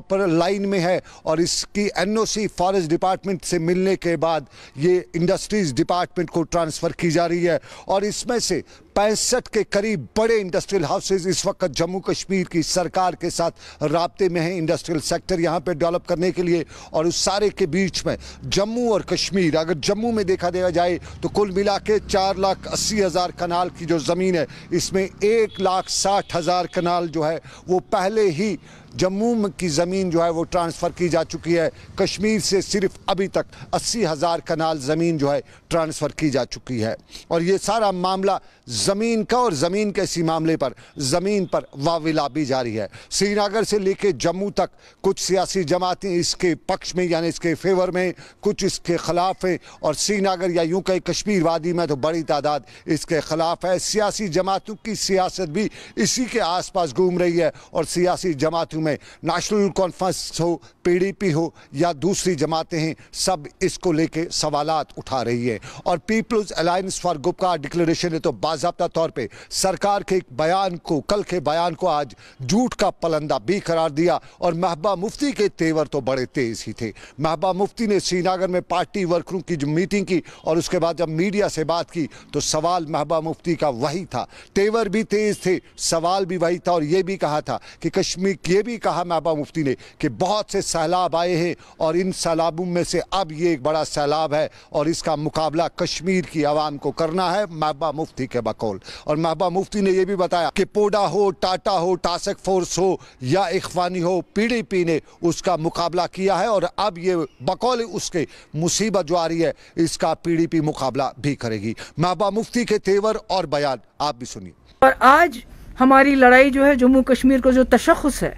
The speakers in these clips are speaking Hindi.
प्रॉपर लाइन में है और इसकी एनओसी फॉरेस्ट डिपार्टमेंट से मिलने के बाद ये इंडस्ट्रीज डिपार्टमेंट को ट्रांसफ़र की जा रही है और इसमें से पैंसठ के करीब बड़े इंडस्ट्रियल हाउसेज इस वक्त जम्मू कश्मीर की सरकार के साथ रबते में हैं इंडस्ट्रियल सेक्टर यहाँ पर डेवलप करने के लिए और उस सारे के बीच में जम्मू और कश्मीर अगर जम्मू में देखा दिया जाए तो कुल मिला के चार लाख अस्सी हज़ार कनाल की जो ज़मीन है इसमें एक लाख साठ हज़ार कनाल जो है वो पहले ही जम्मू की ज़मीन जो है वो ट्रांसफ़र की जा चुकी है कश्मीर से सिर्फ अभी तक अस्सी हज़ार कनाल ज़मीन जो है ट्रांसफ़र की जा चुकी है और ये सारा मामला ज़मीन का और ज़मीन के इसी मामले पर ज़मीन पर वाविला भी जारी है श्रीनगर से लेकर जम्मू तक कुछ सियासी जमातें इसके पक्ष में यानी इसके फेवर में कुछ इसके ख़िलाफ़ हैं और श्रीनगर या यूं कहीं कश्मीर वादी में तो बड़ी तादाद इसके ख़िलाफ़ है सियासी जमातों की सियासत भी इसी के आसपास घूम रही है और सियासी जमातों में नेशनल कॉन्फ्रेंस हो पीडीपी हो या दूसरी जमातें हैं सब इसको लेके सवाल उठा रही है और people's alliance for Gupkar declaration ने तो बाजा बाबा तौर पर सरकार के एक बयान को कल के बयान को आज झूठ का पलंदा भी करार दिया और महबा मुफ्ती के तेवर तो बड़े तेज ही थे महबा मुफ्ती ने श्रीनगर में पार्टी वर्करों की जो मीटिंग की और उसके बाद जब मीडिया से बात की तो सवाल महबा मुफ्ती का वही था तेवर भी तेज थे सवाल भी वही था और ये भी कहा था कि कश्मीर ये भी कहा महबा मुफ्ती ने कि बहुत से सैलाब आए हैं और इन सैलाबों में से अब ये एक बड़ा सैलाब है और इसका मुकाबला कश्मीर की आवाम को करना है महबा मुफ्ती के बकौल कौल और महबा मुफ्ती ने यह भी बताया कि पोडा हो टाटा हो टास्क फोर्स हो या इखवानी हो पीडीपी ने उसका मुकाबला किया है और अब ये बकौल उसके मुसीबत जो आ रही है इसका पीडीपी मुकाबला भी करेगी महबा मुफ्ती के तेवर और बयान आप भी सुनिए और आज हमारी लड़ाई जो है जम्मू कश्मीर को जो तशखस है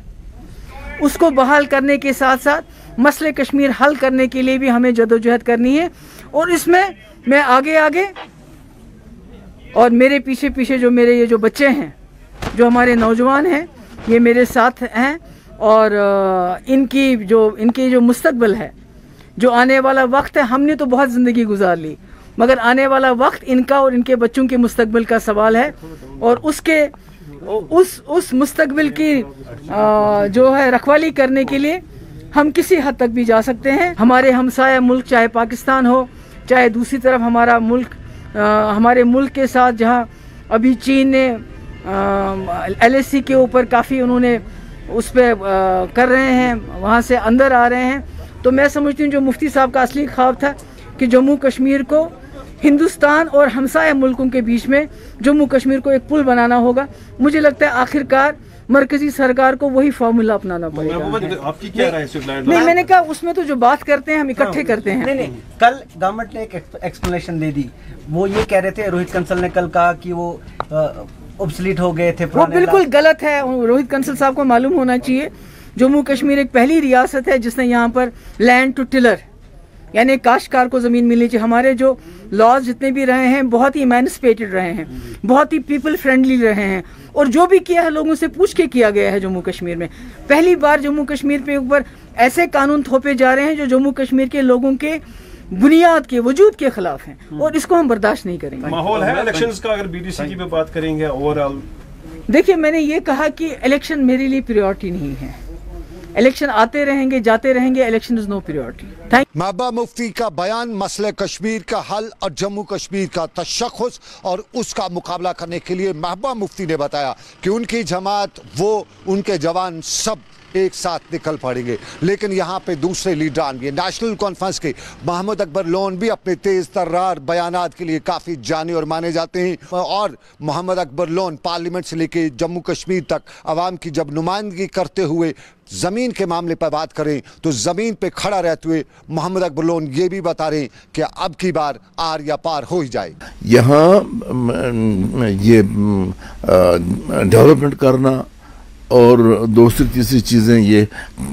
उसको बहाल करने के साथ साथ मसले कश्मीर हल करने के लिए भी हमें जदोजहद करनी है और इसमें मैं आगे आगे और मेरे पीछे पीछे जो मेरे ये जो बच्चे हैं जो हमारे नौजवान हैं ये मेरे साथ हैं और इनकी जो इनकी जो मुस्तबल है जो आने वाला वक्त है हमने तो बहुत ज़िंदगी गुजार ली मगर आने वाला वक्त इनका और इनके बच्चों के मुस्तबिल का सवाल है और उसके उस उस मुस्तबिल की आ, जो है रखवाली करने के लिए हम किसी हद तक भी जा सकते हैं हमारे हमसाया मुल्क चाहे पाकिस्तान हो चाहे दूसरी तरफ हमारा मुल्क आ, हमारे मुल्क के साथ जहाँ अभी चीन ने एल के ऊपर काफ़ी उन्होंने उस पर कर रहे हैं वहाँ से अंदर आ रहे हैं तो मैं समझती हूँ जो मुफ्ती साहब का असली ख्वाब था कि जम्मू कश्मीर को हिंदुस्तान और हमसाय मुल्कों के बीच में जम्मू कश्मीर को एक पुल बनाना होगा मुझे लगता है आखिरकार मरकजी सरकार को वही फार्मूला अपनाना पड़ेगा आपकी क्या राय नहीं मैंने कहा उसमें तो जो बात करते हैं हम इकट्ठे हाँ, करते हैं नहीं नहीं कल गवर्नमेंट ने एक एक्सप्लेनेशन दे दी वो ये कह रहे थे रोहित कंसल ने कल कहा कि वो ऑब्सलीट हो गए थे वो बिल्कुल गलत है रोहित कंसल साहब को मालूम होना चाहिए जम्मू कश्मीर एक पहली रियासत है जिसने यहाँ पर लैंड टू टिलर यानी काश्तकार को ज़मीन मिलनी चाहिए हमारे जो लॉज जितने भी रहे हैं बहुत ही इमेंसपेटेड रहे हैं बहुत ही पीपल फ्रेंडली रहे हैं और जो भी किया है लोगों से पूछ के किया गया है जम्मू कश्मीर में पहली बार जम्मू कश्मीर पे ऊपर ऐसे कानून थोपे जा रहे हैं जो जम्मू कश्मीर के लोगों के बुनियाद के वजूद के खिलाफ हैं हम्म। और इसको हम बर्दाश्त नहीं करेंगे माहौल है इलेक्शंस का अगर बीडीसी की बात करेंगे ओवरऑल देखिए मैंने ये कहा कि इलेक्शन मेरे लिए प्रियोरिटी नहीं है इलेक्शन आते रहेंगे जाते रहेंगे election is no period Mehbooba Mufti का बयान मसले कश्मीर का हल और जम्मू कश्मीर का तशखस और उसका मुकाबला करने के लिए महबा मुफ्ती ने बताया कि उनकी जमात वो उनके जवान सब एक साथ निकल पड़ेंगे लेकिन यहाँ पे दूसरे लीडर आएंगे नेशनल कॉन्फ्रेंस के मोहम्मद अकबर लोन भी अपने तेज तर्रार बयान के लिए काफ़ी जाने और माने जाते हैं और मोहम्मद अकबर लोन पार्लियामेंट से लेके जम्मू कश्मीर तक आवाम की जब नुमाइंदगी करते हुए ज़मीन के मामले पर बात करें तो ज़मीन पर खड़ा रहते हुए मोहम्मद अकबर लोन ये भी बता रहे हैं कि अब की बार आर या पार हो ही जाए यहाँ ये डेवलपमेंट करना और दूसरी तीसरी चीज़ें ये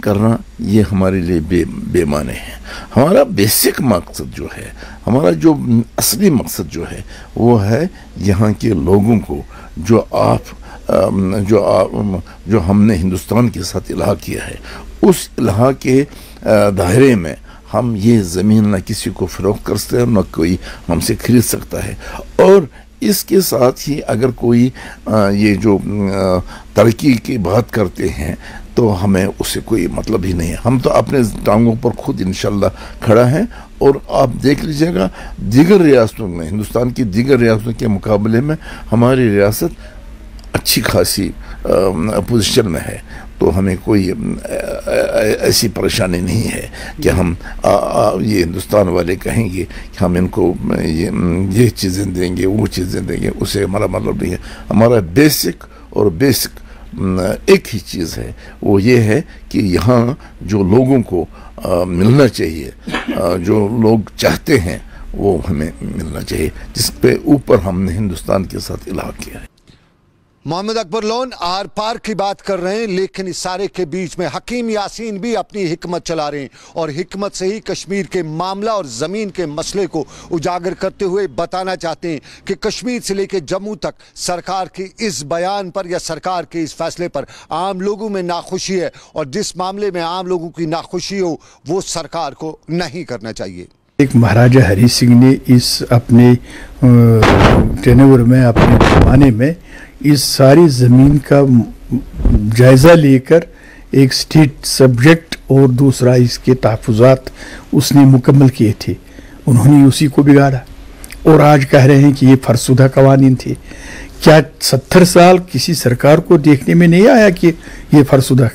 करना ये हमारे लिए बे बेमाने हैं हमारा बेसिक मकसद जो है हमारा जो असली मकसद जो है वो है यहाँ के लोगों को जो आप जो आप जो हमने हिंदुस्तान के साथ इलाह किया है उस इलाह के दायरे में हम ये ज़मीन ना किसी को फ़रोख कर सकते हैं ना कोई हमसे खरीद सकता है और इसके साथ ही अगर कोई आ, ये जो तरक्की की बात करते हैं तो हमें उससे कोई मतलब ही नहीं है हम तो अपने टांगों पर खुद इन खड़ा है और आप देख लीजिएगा दीगर रियासतों में हिंदुस्तान की दीगर रियासतों के मुकाबले में हमारी रियासत अच्छी खासी पोजीशन में है तो हमें कोई ऐसी परेशानी नहीं है कि हम आ, आ, ये हिंदुस्तान वाले कहेंगे कि हम इनको ये ये चीज़ें देंगे वो चीज़ें देंगे उसे हमारा मतलब नहीं है हमारा बेसिक और बेसिक एक ही चीज़ है वो ये है कि यहाँ जो लोगों को आ, मिलना चाहिए आ, जो लोग चाहते हैं वो हमें मिलना चाहिए जिस पे ऊपर हमने हिंदुस्तान के साथ इलाक किया है मोहम्मद अकबर लोन आर पार की बात कर रहे हैं लेकिन इस सारे के बीच में हकीम यासीन भी अपनी हिकमत चला रहे हैं और हमत से ही कश्मीर के मामला और ज़मीन के मसले को उजागर करते हुए बताना चाहते हैं कि कश्मीर से लेकर जम्मू तक सरकार की इस बयान पर या सरकार के इस फैसले पर आम लोगों में नाखुशी है और जिस मामले में आम लोगों की नाखुशी हो वो सरकार को नहीं करना चाहिए एक महाराजा हरि सिंह ने इस अपने टेनवर में अपने जमाने में इस सारी ज़मीन का जायज़ा लेकर एक स्टेट सब्जेक्ट और दूसरा इसके तहफात उसने मुकम्मल किए थे उन्होंने उसी को बिगाड़ा और आज कह रहे हैं कि ये फरसुदा कवानीन थे क्या सत्तर साल किसी सरकार को देखने में नहीं आया कि ये फरसुदा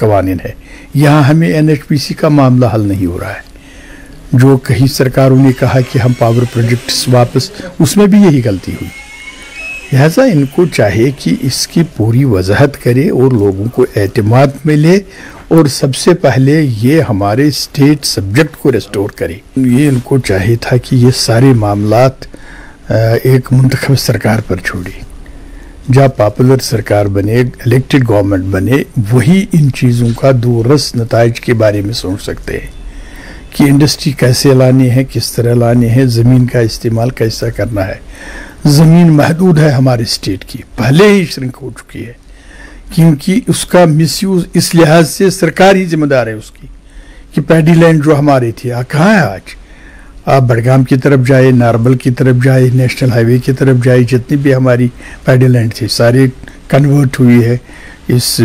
कवानीन है यहाँ हमें एन का मामला हल नहीं हो रहा है जो कहीं सरकारों ने कहा कि हम पावर प्रोजेक्ट्स वापस उसमें भी यही गलती हुई लिहाजा इनको चाहे कि इसकी पूरी वजाहत करे और लोगों को अतमाद में ले और सबसे पहले ये हमारे स्टेट सब्जेक्ट को रिस्टोर करे ये इनको चाहिए था कि ये सारे मामला एक मंतखब सरकार पर छोड़े जहाँ पॉपुलर सरकार बने इलेक्टेड गवर्नमेंट बने वही इन चीज़ों का दूरस नतज के बारे में सोच सकते हैं कि इंडस्ट्री कैसे लानी है किस तरह लानी है ज़मीन का इस्तेमाल कैसा करना है ज़मीन महदूद है हमारे स्टेट की पहले ही श्रिंक हो चुकी है क्योंकि उसका मिसयूज इस लिहाज से सरकार ही जिम्मेदार है उसकी कि पैडी लैंड जो हमारी थी आ कहाँ है आज आप बड़गाम की तरफ जाए नारबल की तरफ जाए नेशनल हाईवे की तरफ जाए जितनी भी हमारी पैडी लैंड थी सारी कन्वर्ट हुई है इस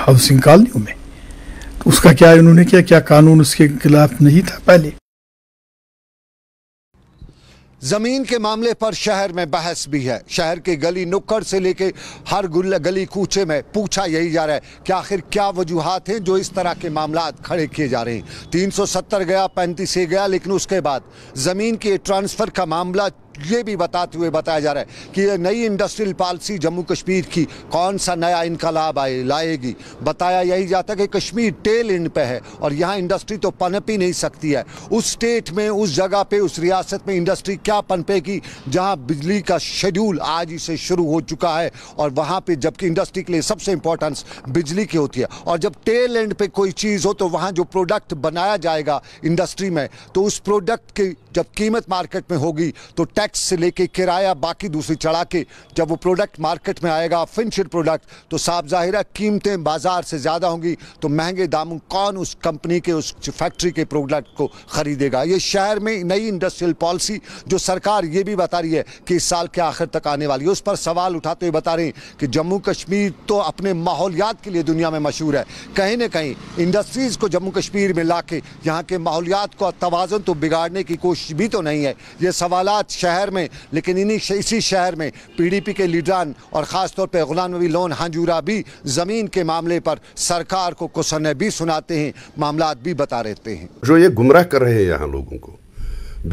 हाउसिंग हम्म, कॉलोनी में उसका क्या उन्होंने किया क्या कानून उसके खिलाफ नहीं था पहले जमीन के मामले पर शहर में बहस भी है शहर के गली नुक्कड़ से लेके हर गली कूचे में पूछा यही जा रहा है कि आखिर क्या वजूहत हैं जो इस तरह के मामला खड़े किए जा रहे हैं 370 गया पैंतीस गया लेकिन उसके बाद जमीन के ट्रांसफर का मामला ये भी बताते हुए बताया जा रहा है कि ये नई इंडस्ट्रियल पॉलिसी जम्मू कश्मीर की कौन सा नया इनकलाब आए लाएगी बताया यही जाता है कि कश्मीर टेल इंड पे है और यहाँ इंडस्ट्री तो पनप ही नहीं सकती है उस स्टेट में उस जगह पे उस रियासत में इंडस्ट्री क्या पनपेगी जहाँ बिजली का शेड्यूल आज ही से शुरू हो चुका है और वहाँ पर जबकि इंडस्ट्री के लिए सबसे इंपॉर्टेंस बिजली की होती है और जब टेल एंड पे कोई चीज़ हो तो वहाँ जो प्रोडक्ट बनाया जाएगा इंडस्ट्री में तो उस प्रोडक्ट की जब कीमत मार्केट में होगी तो टैक्स टैक्स से लेके किराया बाकी दूसरी चढ़ा के जब वो प्रोडक्ट मार्केट में आएगा फिनिश्ड प्रोडक्ट तो साफ ज़ाहिर कीमतें बाज़ार से ज़्यादा होंगी तो महंगे दामों कौन उस कंपनी के उस फैक्ट्री के प्रोडक्ट को ख़रीदेगा ये शहर में नई इंडस्ट्रियल पॉलिसी जो सरकार ये भी बता रही है कि इस साल के आखिर तक आने वाली है उस पर सवाल उठाते हुए बता रहे हैं कि जम्मू कश्मीर तो अपने माहौलियात के लिए दुनिया में मशहूर है कहीं ना कहीं इंडस्ट्रीज़ को जम्मू कश्मीर में ला के यहाँ के माहौलियात को तोज़न तो बिगाड़ने की कोशिश भी तो नहीं है ये सवाल शहर शहर में लेकिन इन्हीं इसी शहर में पीडीपी के लीडरान और ख़ासतौर पे गुलाम नबी लोन हंजूरा भी ज़मीन के मामले पर सरकार को कुशन भी सुनाते हैं मामला भी बता रहते हैं जो ये गुमराह कर रहे हैं यहाँ लोगों को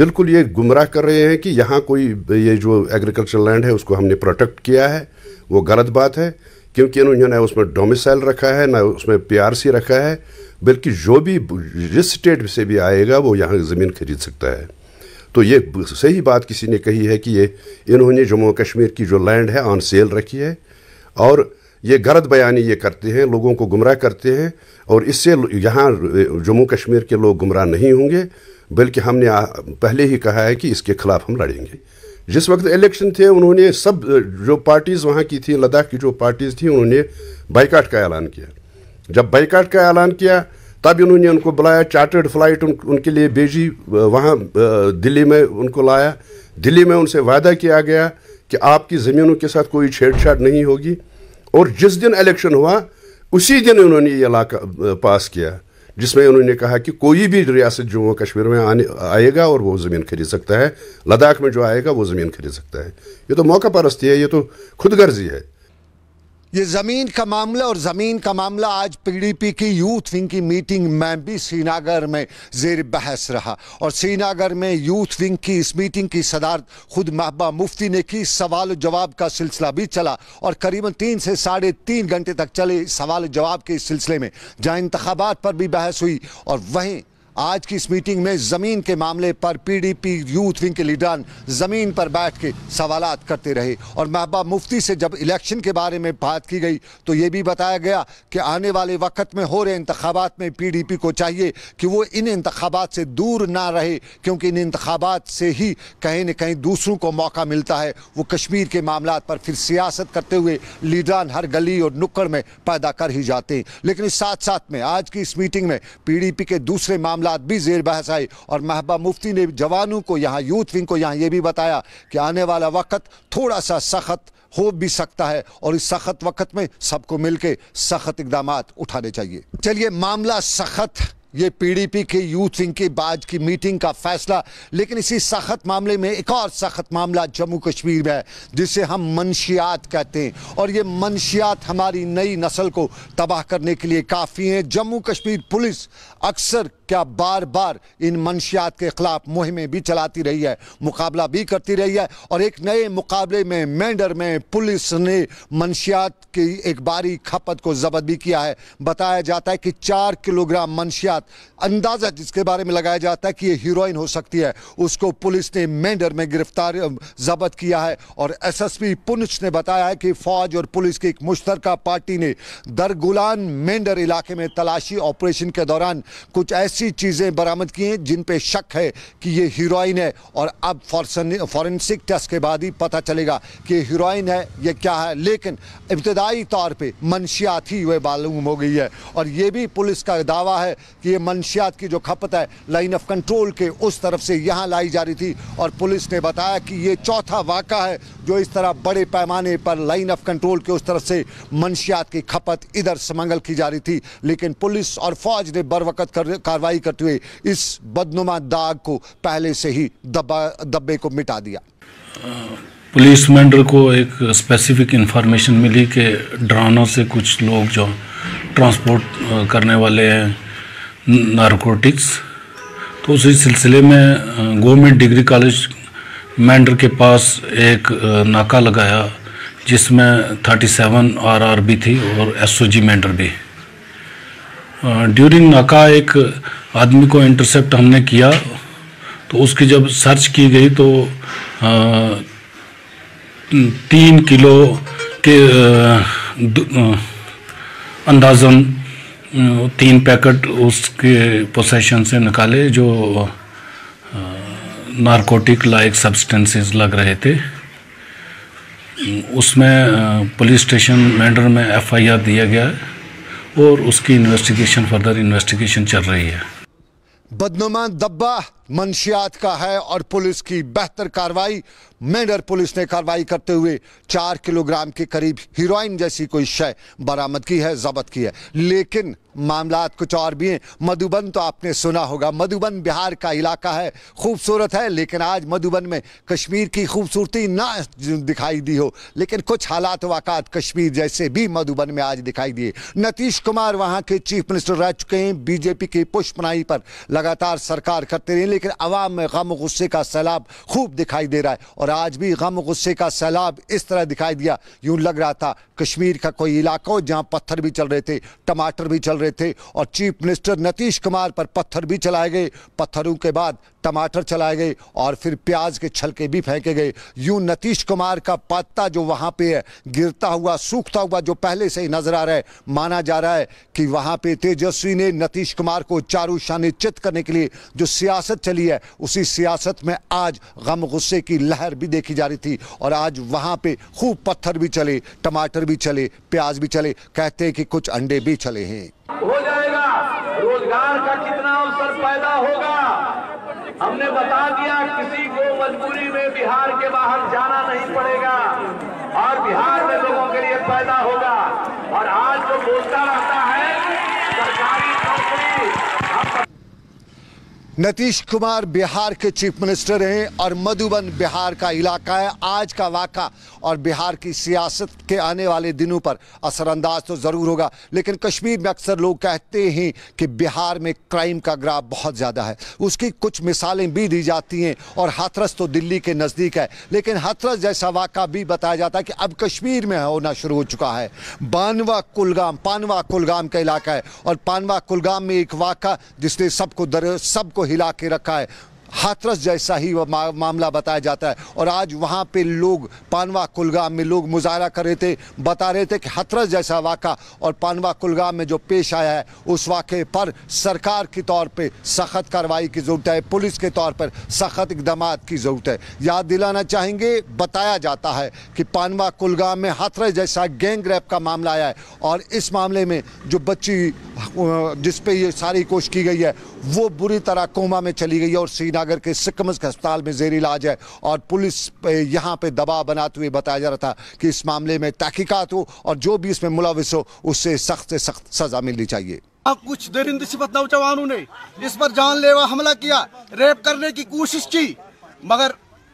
बिल्कुल ये गुमराह कर रहे हैं कि यहाँ कोई ये जो एग्रीकल्चर लैंड है उसको हमने प्रोटेक्ट किया है वो गलत बात है क्योंकि उन्होंने उसमें डोमिसाइल रखा है ना उसमें पीआरसी रखा है बल्कि जो भी जिस स्टेट से भी आएगा वो यहाँ ज़मीन खरीद सकता है तो ये सही बात किसी ने कही है कि ये इन्होंने जम्मू कश्मीर की जो लैंड है ऑन सेल रखी है और ये गलत बयानी ये करते हैं लोगों को गुमराह करते हैं और इससे यहाँ जम्मू कश्मीर के लोग गुमराह नहीं होंगे बल्कि हमने पहले ही कहा है कि इसके खिलाफ हम लड़ेंगे जिस वक्त इलेक्शन थे उन्होंने सब जो पार्टीज़ वहाँ की थी लद्दाख की जो पार्टीज़ थी उन्होंने बाइकाट का ऐलान किया जब बाइकाट का ऐलान किया तब इन्होंने उनको बुलाया चार्टर्ड फ्लाइट उन, उनके लिए भेजी वहाँ दिल्ली में उनको लाया दिल्ली में उनसे वादा किया गया कि आपकी ज़मीनों के साथ कोई छेड़छाड़ नहीं होगी और जिस दिन इलेक्शन हुआ उसी दिन उन्होंने ये इलाका पास किया जिसमें उन्होंने कहा कि कोई भी रियासत जम्मू कश्मीर में आने आएगा और वो ज़मीन खरीद सकता है लद्दाख में जो आएगा वो ज़मीन खरीद सकता है ये तो मौका परस्ती है ये तो खुदगर्जी है ये ज़मीन का मामला और ज़मीन का मामला आज पीडीपी की यूथ विंग की मीटिंग में भी श्रीनगर में जेर बहस रहा और श्रीनगर में यूथ विंग की इस मीटिंग की सदारत खुद महबा मुफ्ती ने की सवाल जवाब का सिलसिला भी चला और करीबन तीन से साढ़े तीन घंटे तक चले सवाल जवाब के इस सिलसिले में जहाँ इंतबात पर भी बहस हुई और वहीं आज की इस मीटिंग में ज़मीन के मामले पर पीडीपी यूथ विंग के लीडर ज़मीन पर बैठ के सवाल करते रहे और महबा मुफ्ती से जब इलेक्शन के बारे में बात की गई तो ये भी बताया गया कि आने वाले वक्त में हो रहे इंतबात में पीडीपी को चाहिए कि वो इन इंतबात से दूर ना रहे क्योंकि इन इंतबात से ही कहीं ना कहीं दूसरों को मौका मिलता है वो कश्मीर के मामला पर फिर सियासत करते हुए लीडरान हर गली और नुक्कड़ में पैदा कर ही जाते हैं लेकिन साथ साथ में आज की इस मीटिंग में पी के दूसरे मामले मामला भी जेर बहस आई और महबा मुफ्ती ने जवानों को यहाँ यूथ विंग को यहाँ ये भी बताया कि आने वाला वक्त थोड़ा सा सख्त हो भी सकता है और इस सख्त वक्त में सबको मिलकर सख्त इकदाम उठाने चाहिए चलिए मामला सख्त ये पीडीपी के यूथ विंग की बाज की मीटिंग का फैसला लेकिन इसी सख्त मामले में एक और सख्त मामला जम्मू कश्मीर में है जिसे हम मनशियात कहते हैं और ये मनशियात हमारी नई नस्ल को तबाह करने के लिए काफ़ी हैं जम्मू कश्मीर पुलिस अक्सर क्या बार बार इन मनशियात के ख़िलाफ़ मुहिमें भी चलाती रही है मुकाबला भी करती रही है और एक नए मुकाबले में मैंडर में पुलिस ने मनशियात की एक बारी खपत को जबत भी किया है बताया जाता है कि चार किलोग्राम मनशियात साथ अंदाजा जिसके बारे में लगाया जाता है कि ये हीरोइन हो सकती है उसको पुलिस ने मेंढर में गिरफ्तार जब्त किया है और एसएसपी पुनिच ने बताया है कि फौज और पुलिस की एक मुश्तर पार्टी ने दरगुलान मेंढर इलाके में तलाशी ऑपरेशन के दौरान कुछ ऐसी चीज़ें बरामद की हैं जिन पर शक है कि ये हीरोइन है और अब फॉरेंसिक टेस्ट के बाद ही पता चलेगा कि हीरोइन है यह क्या है लेकिन इब्तदाई तौर पर मनशियात ही वह मालूम हो गई है और यह भी पुलिस का दावा है कि ये मनशियात की जो खपत है लाइन ऑफ कंट्रोल के उस तरफ से यहाँ लाई जा रही थी और पुलिस ने बताया कि ये चौथा वाक़ा है जो इस तरह बड़े पैमाने पर लाइन ऑफ कंट्रोल के उस तरफ से मनशियात की खपत इधर समंगल की जा रही थी लेकिन पुलिस और फौज ने बर वक्त कार्रवाई करते हुए इस बदनुमा दाग को पहले से ही दबा दब्बे को मिटा दिया पुलिस कमांडर को एक स्पेसिफिक इंफॉर्मेशन मिली कि ड्रोनों से कुछ लोग जो ट्रांसपोर्ट करने वाले हैं नारकोटिक्स तो उसी सिलसिले में गवर्नमेंट डिग्री कॉलेज मैंडर के पास एक नाका लगाया जिसमें 37 भी थी और एस जी मैंडर भी ड्यूरिंग नाका एक आदमी को इंटरसेप्ट हमने किया तो उसकी जब सर्च की गई तो तीन किलो के अंदाजन तीन पैकेट उसके पोसेशन से निकाले जो नारकोटिक लाइक सब्सटेंसेस लग रहे थे उसमें पुलिस स्टेशन मैंडर में एफआईआर दिया गया है और उसकी इन्वेस्टिगेशन फर्दर इन्वेस्टिगेशन चल रही है बदनुमा दब्बा मंशियात का है और पुलिस की बेहतर कार्रवाई मेडर पुलिस ने कार्रवाई करते हुए चार किलोग्राम के करीब हीरोइन जैसी कोई शय बरामद की है जब्त की है लेकिन मामला कुछ और भी हैं मधुबन तो आपने सुना होगा मधुबन बिहार का इलाका है खूबसूरत है लेकिन आज मधुबन में कश्मीर की खूबसूरती ना दिखाई दी हो लेकिन कुछ हालात वाकत कश्मीर जैसे भी मधुबन में आज दिखाई दिए नीतीश कुमार वहाँ के चीफ मिनिस्टर रह चुके हैं बीजेपी की पुष्पनाई पर लगातार सरकार करते रहे लेकिन आवाम में गम गुस्से का सैलाब खूब दिखाई दे रहा है और आज भी गम गुस्से का सैलाब इस तरह दिखाई दिया यूं लग रहा था कश्मीर का कोई इलाका हो जहाँ पत्थर भी चल रहे थे टमाटर भी चल रहे थे और चीफ मिनिस्टर नीतीश कुमार पर पत्थर भी चलाए गए पत्थरों के बाद टमाटर चलाए गए और फिर प्याज के छलके भी फेंके गए यूं नीतीश कुमार का पत्ता जो वहाँ पे है गिरता हुआ सूखता हुआ जो पहले से ही नजर आ रहा है माना जा रहा है कि वहाँ पे तेजस्वी ने नीतीश कुमार को चारू शानी चित करने के लिए जो सियासत चली है उसी सियासत में आज गम गुस्से की लहर भी देखी जा रही थी और आज वहाँ पर खूब पत्थर भी चले टमाटर भी भी चले प्याज भी चले कहते हैं कि कुछ अंडे भी चले हैं हो जाएगा रोजगार का कितना अवसर पैदा होगा हमने बता दिया किसी को मजबूरी में बिहार के बाहर जाना नहीं पड़ेगा और बिहार में लोगों के लिए पैदा होगा और आज जो बोलता रहता है सरकारी नौकरी नीतीश कुमार बिहार के चीफ मिनिस्टर हैं और मधुबन बिहार का इलाका है आज का वाका और बिहार की सियासत के आने वाले दिनों पर असरअंदाज तो ज़रूर होगा लेकिन कश्मीर में अक्सर लोग कहते हैं कि बिहार में क्राइम का ग्राफ बहुत ज़्यादा है उसकी कुछ मिसालें भी दी जाती हैं और हाथरस तो दिल्ली के नज़दीक है लेकिन हाथरस जैसा वाक़ा भी बताया जाता है कि अब कश्मीर में होना शुरू हो चुका है बानवा कुलगाम पानवा कुलगाम का इलाका है और पानवा कुलगाम में एक वाक़ा जिसने सबको दर सबको हिला के रखा है हाथरस जैसा ही वह मा, मामला बताया जाता है और आज वहाँ पे लोग पानवा कुलगाम में लोग मुजाहरा कर रहे थे बता रहे थे कि हाथरस जैसा वाक़ा और पानवा कुलगाम में जो पेश आया है उस वाक़े पर सरकार के तौर पर सख्त कार्रवाई की ज़रूरत है पुलिस के तौर पर सख्त इकदाम की ज़रूरत है याद दिलाना चाहेंगे बताया जाता है कि पानवा कुलगाम में हाथरस जैसा गैंग रैप का मामला आया है और इस मामले में जो बच्ची जिस ये सारी कोशिश की गई है वो बुरी तरह कोमा में चली गई है और सीना सागर के सिकमज के अस्पताल में जेर इलाज है और पुलिस यहाँ पे दबाव बनाते हुए बताया जा रहा था कि इस मामले में तहकीकत हो और जो भी इसमें मुलविस हो उससे सख्त से सख्त सजा मिलनी चाहिए अब कुछ दरिंद सिफत नौजवानों ने इस पर जानलेवा हमला किया रेप करने की कोशिश की मगर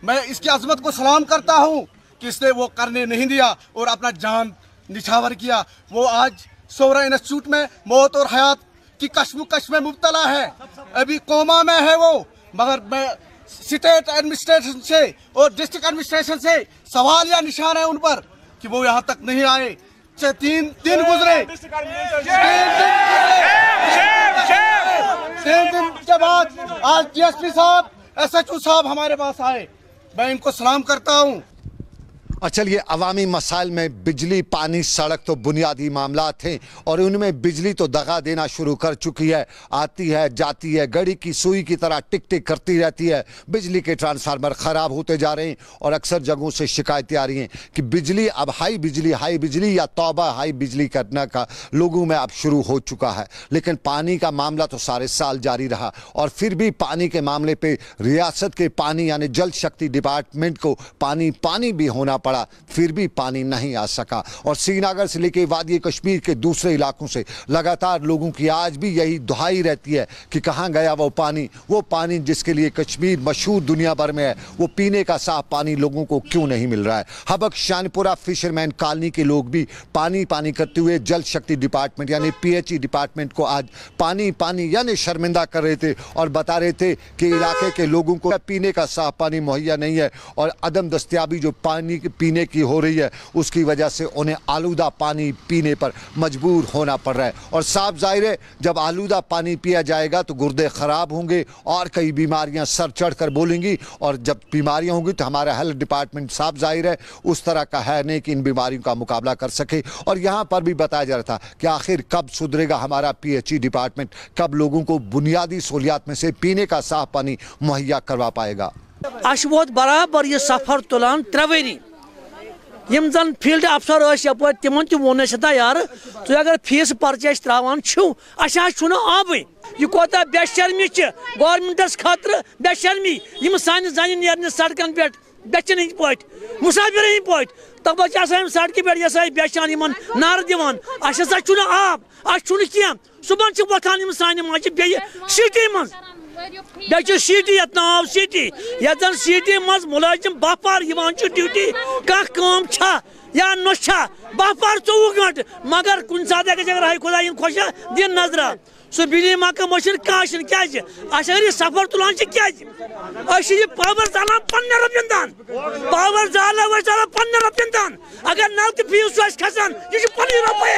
मैं इसकी अजमत को सलाम करता हूँ कि इसने वो करने नहीं दिया और अपना जान निछावर किया वो आज सोरा इंस्टीट्यूट में मौत और हयात की कशमकश में मुबतला है अभी कोमा में है वो मगर मैं स्टेट एडमिनिस्ट्रेशन से और डिस्ट्रिक्ट एडमिनिस्ट्रेशन से सवाल या निशान है उन पर कि वो यहाँ तक नहीं आए चाहे तीन दिन गुजरे तीन दिन के बाद आज डीएसपी साहब एसएचओ साहब हमारे पास आए मैं इनको सलाम करता हूँ और चलिए अवामी मसाइल में बिजली पानी सड़क तो बुनियादी मामला थे और उनमें बिजली तो दगा देना शुरू कर चुकी है आती है जाती है घड़ी की सुई की तरह टिक टिक करती रहती है बिजली के ट्रांसफार्मर ख़राब होते जा रहे हैं और अक्सर जगहों से शिकायतें आ रही हैं कि बिजली अब हाई बिजली हाई बिजली या तोबा हाई बिजली करना का लोगों में अब शुरू हो चुका है लेकिन पानी का मामला तो सारे साल जारी रहा और फिर भी पानी के मामले पर रियासत के पानी यानी जल शक्ति डिपार्टमेंट को पानी पानी भी होना पड़ा पड़ा फिर भी पानी नहीं आ सका और श्रीनगर से लेकर वादी कश्मीर के दूसरे इलाकों से लगातार लोगों की आज भी यही दुहाई रहती है कि कहाँ गया वो पानी वो पानी जिसके लिए कश्मीर मशहूर दुनिया भर में है वो पीने का साफ पानी लोगों को क्यों नहीं मिल रहा है हबक शानपुरा फिशरमैन कॉलोनी के लोग भी पानी पानी करते हुए जल शक्ति डिपार्टमेंट यानी पी डिपार्टमेंट को आज पानी पानी यानी शर्मिंदा कर रहे थे और बता रहे थे कि इलाके के लोगों को पीने का साफ पानी मुहैया नहीं है और अदम दस्तियाबी जो पानी पीने की हो रही है उसकी वजह से उन्हें आलूदा पानी पीने पर मजबूर होना पड़ रहा है और साफ जाहिर है जब आलूदा पानी पिया जाएगा तो गुर्दे ख़राब होंगे और कई बीमारियाँ सर चढ़ कर बोलेंगी और जब बीमारियाँ होंगी तो हमारा हेल्थ डिपार्टमेंट साफ जाहिर है उस तरह का है नहीं कि इन बीमारियों का मुकाबला कर सके और यहाँ पर भी बताया जा रहा था कि आखिर कब सुधरेगा हमारा ई डिपार्टमेंट कब लोगों को बुनियादी सहूलियात में से पीने का साफ पानी मुहैया करवा पाएगा अश बहुत बराबर ये सफर तुलान त्रिवेणी यम जन फील्ड अफसर यप तिम वोन यार तु अगर फीस पर्चे त्रावान अच्छा आब यह कोत बेशर्मी गवर्मेंटस खतर बेशर्मी यम सान जन न सड़कन पे दचन हिंद पे मुसाफिर हिंद पे तब सड़क पे बेचान इन नार दिवान असा चुन आब अस सुबह वथान सान माज बे सिटी मज बे सिटी ये नाव सिटी ये जन सिटी मज मुलम बह पार ड्यूटी कह या नोश बह पार चौवह गंट मगर कुन सात खुदा इन दिन नजरा सो बिलिंग महकम काशन क्या सफर तुलान क्या पावर जालान पन्न रपियन दान पावर जाला जालान पन्न रपियन दान अगर नल तो फीस खसान यह पन्न रपे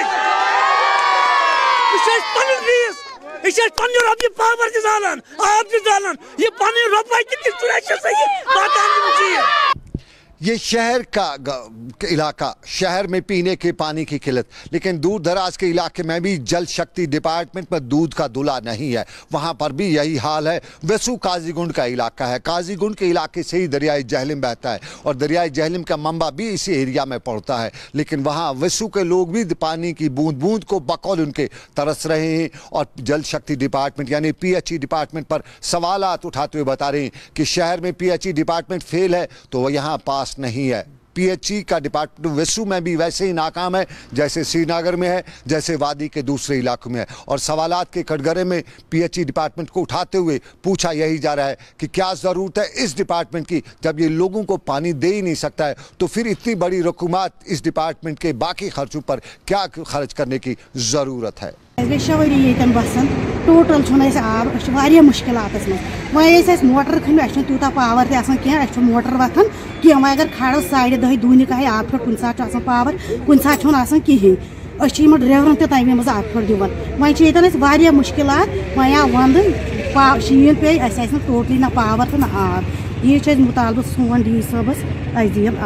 यह पन्न फीस यह पन्न रपये पावर त जालान आब त जालान यह पन्न रपे तम सही ये शहर का इलाका शहर में पीने के पानी की किल्लत लेकिन दूर दराज के इलाके में भी जल शक्ति डिपार्टमेंट में दूध का दुला नहीं है वहाँ पर भी यही हाल है वैसू काजीगुंड का इलाका है काजीगुंड के इलाके से ही दरियाई जहलिम बहता है और दरियाई जहलिम का मंबा भी इसी एरिया में पड़ता है लेकिन वहाँ वैसू के लोग भी पानी की बूंद बूंद को बकौल उनके तरस रहे हैं और जल शक्ति डिपार्टमेंट यानी ई डिपार्टमेंट पर सवाल उठाते हुए बता रहे हैं कि शहर में ई डिपार्टमेंट फेल है तो वह यहाँ पास पास नहीं है पीएचई का डिपार्टमेंट वेसू में भी वैसे ही नाकाम है जैसे श्रीनगर में है जैसे वादी के दूसरे इलाकों में है और सवालात के कटघरे में पीएचई डिपार्टमेंट को उठाते हुए पूछा यही जा रहा है कि क्या ज़रूरत है इस डिपार्टमेंट की जब ये लोगों को पानी दे ही नहीं सकता है तो फिर इतनी बड़ी रकूमत इस डिपार्टमेंट के बाकी खर्चों पर क्या खर्च करने की ज़रूरत है टोटल आब मुश्किल वही मोटर खन अस तूत पावर तेज कह मोटर वथन कह अगर खाड़ो साड़े दह दून कह आप पट कुछ सात पावर कुछ सात कहें अमन ड्रैवरन ते तो तमें मज आप पट दिन वह ये मुश्किल वह आव वंद पा शीन पे अस टोटली ना पावर तो ना आब ये मुतालबा सोन डी सबस अस दिन यप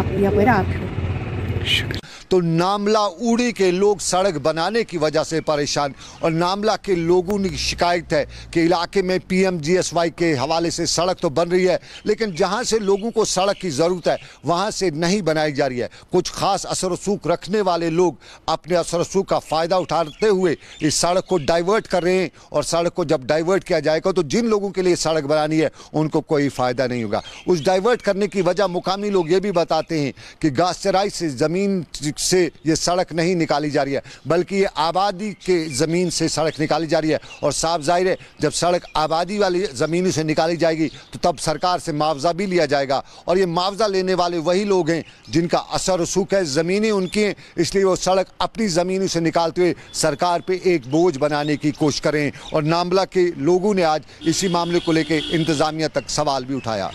आप पट तो नामला उड़ी के लोग सड़क बनाने की वजह से परेशान और नामला के लोगों की शिकायत है कि इलाके में पीएमजीएसवाई के हवाले से सड़क तो बन रही है लेकिन जहाँ से लोगों को सड़क की ज़रूरत है वहाँ से नहीं बनाई जा रही है कुछ खास असर वसूख रखने वाले लोग अपने असर सूख का फ़ायदा उठाते हुए इस सड़क को डाइवर्ट कर रहे हैं और सड़क को जब डाइवर्ट किया जाएगा तो जिन लोगों के लिए सड़क बनानी है उनको कोई फ़ायदा नहीं होगा उस डाइवर्ट करने की वजह मुकामी लोग ये भी बताते हैं कि गास से ज़मीन से ये सड़क नहीं निकाली जा रही है बल्कि ये आबादी के ज़मीन से सड़क निकाली जा रही है और साफ जाहिर है जब सड़क आबादी वाली ज़मीनों से निकाली जाएगी तो तब सरकार से मुआवजा भी लिया जाएगा और ये मुआवजा लेने वाले वही लोग हैं जिनका असर वसूख है ज़मीनें उनकी हैं इसलिए वो सड़क अपनी ज़मीनों से निकालते हुए सरकार पर एक बोझ बनाने की कोशिश करें और नामला के लोगों ने आज इसी मामले को लेकर इंतज़ामिया तक सवाल भी उठाया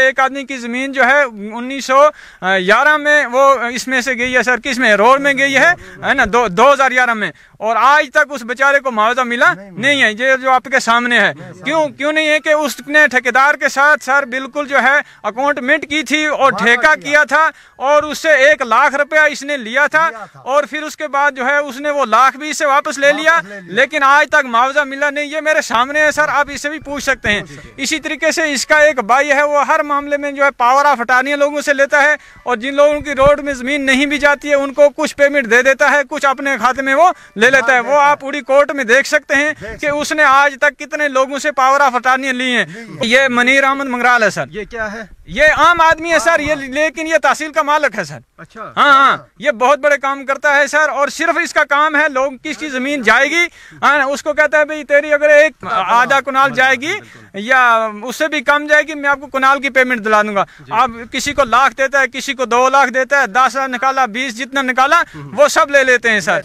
एक आदमी की ज़मीन जो है 1911 में वो इसमें से गई है सर किस में रोड में गई है है ना दो हजार में और आज तक उस बेचारे को मुआवजा मिला नहीं, नहीं है ये जो आपके सामने है क्यों क्यों नहीं है कि उसने ठेकेदार के साथ सर बिल्कुल जो है अकाउंट मिट की थी और ठेका किया था और उससे एक लाख रुपया इसने लिया था और फिर उसके बाद जो है उसने वो लाख भी इसे वापस ले लिया लेकिन आज तक मुआवजा मिला नहीं ये मेरे सामने है सर आप इसे भी पूछ सकते हैं इसी तरीके से इसका एक भाई है वो हर मामले में जो है पावर ऑफ अटार्नी लोगों से लेता है और जिन लोगों की रोड में ज़मीन नहीं भी जाती है उनको कुछ पेमेंट दे देता है कुछ अपने खाते में वो ले लेता है हाँ, वो आप उड़ी कोर्ट में देख सकते हैं कि उसने आज तक कितने लोगों से पावर ऑफ अटार्नी ली है ये मनीर अहमद मंगराल है सर ये क्या है ये आम आदमी है सर ये लेकिन ये तहसील का मालिक है सर अच्छा हाँ, हाँ हाँ ये बहुत बड़े काम करता है सर और सिर्फ इसका काम है लोग किसकी जमीन जाएगी हाँ उसको कहता है भाई तेरी अगर एक आधा कुनाल जाएगी या उससे भी कम जाएगी मैं आपको कुनाल की पेमेंट दिला दूंगा आप किसी को लाख देता है किसी को दो लाख देता है दस निकाला बीस जितना निकाला हम्म। वो सब ले लेते हैं सर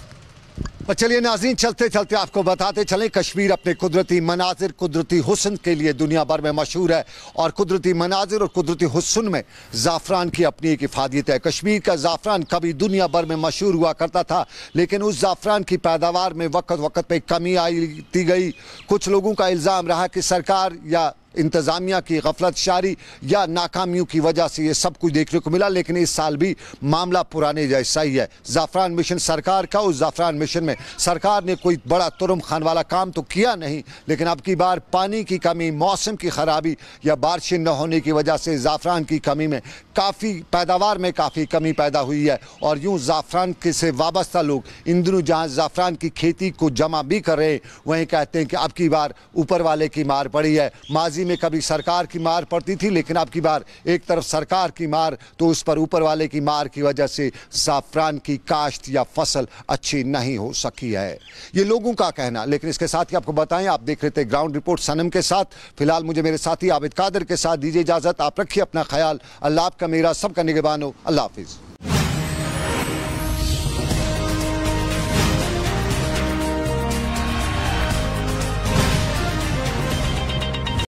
और चलिए नाजीन चलते चलते आपको बताते चलें कश्मीर अपने कुदरती मनाजिर कुदरती हुसन के लिए दुनिया भर में मशहूर है और कुदरती मनाजिर और कुदरती हुसन में ज़ाफ़रान की अपनी एक इफादियत है कश्मीर का ज़ाफ़रान कभी दुनिया भर में मशहूर हुआ करता था लेकिन उस ज़ाफ़रान की पैदावार में वक्त वक्त पर कमी आई गई कुछ लोगों का इल्ज़ाम रहा कि सरकार या इंतज़ामिया की गफलत शारी या नाकामियों की वजह से ये सब कुछ देखने को मिला लेकिन इस साल भी मामला पुराने जैसा ही है ज़ाफ़रान मिशन सरकार का उस ज़ाफ़रान मिशन में सरकार ने कोई बड़ा तुरम खान वाला काम तो किया नहीं लेकिन अब की बार पानी की कमी मौसम की खराबी या बारिश न होने की वजह से ज़ाफ़रान की कमी में काफ़ी पैदावार में काफ़ी कमी पैदा हुई है और यूँ ज़ाफ़रान के से वाबस्ता लोग इन दिनों जहाँ ज़ाफ़रान की खेती को जमा भी कर रहे हैं वहीं कहते हैं कि अब की बार ऊपर वाले की मार पड़ी है माजी में कभी सरकार की मार पड़ती थी लेकिन अब की बार एक तरफ सरकार की मार तो उस पर ऊपर वाले की मार की वजह से जाफरान की काश्त या फसल अच्छी नहीं हो सकी है ये लोगों का कहना लेकिन इसके साथ ही आपको बताएं आप देख रहे थे ग्राउंड रिपोर्ट सनम के साथ फिलहाल मुझे मेरे साथी आबिद कादर के साथ दीजिए इजाज़त आप रखिए अपना ख्याल अल्लाह आपका मेरा सबका निगबान हो अल्लाह हाफिज़